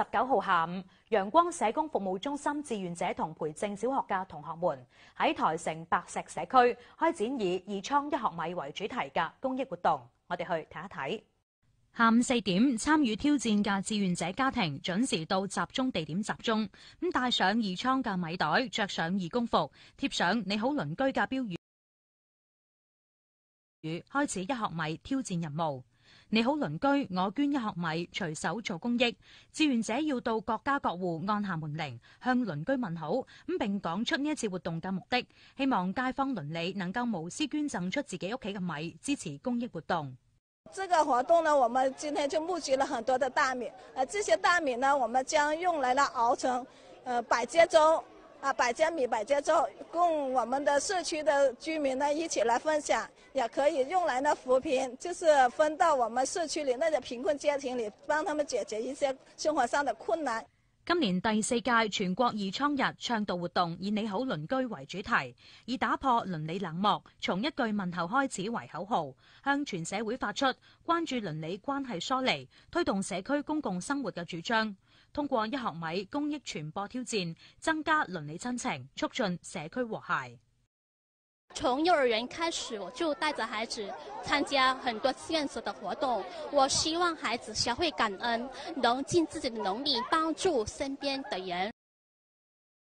十九号下午，阳光社工服务中心志愿者同培正小学嘅同学们喺台城白石社区开展以“二仓一学米”为主题嘅公益活动。我哋去睇一睇。下午四点，参与挑战嘅志愿者家庭准时到集中地点集中，咁带上二仓嘅米袋，着上义工服，贴上“你好邻居”嘅标语，开始一学米挑战任务。你好，邻居，我捐一盒米，随手做公益。志愿者要到各家各户按下门铃，向邻居问好，咁并讲出呢一次活动嘅目的，希望街坊邻里能够无私捐赠出自己屋企嘅米，支持公益活动。这个活动呢，我们今天就募集了很多的大米，诶，这些大米呢，我们将用嚟呢熬成，诶，百节粥。啊！百家米百家粥，供我们的社区的居民呢一起来分享，也可以用来呢扶贫，就是分到我们社区里那些贫困家庭里，帮他们解决一些生活上的困难。今年第四届全国义仓日倡导活动以你好邻居为主题，以打破邻里冷漠，从一句问候开始为口号，向全社会发出关注邻里关系疏离，推动社区公共生活嘅主张。通过一学米公益传播挑战，增加邻里亲情，促进社区和谐。从幼儿园开始，我就带着孩子参加很多志愿者的活动。我希望孩子学会感恩，能尽自己的能力帮助身边的人。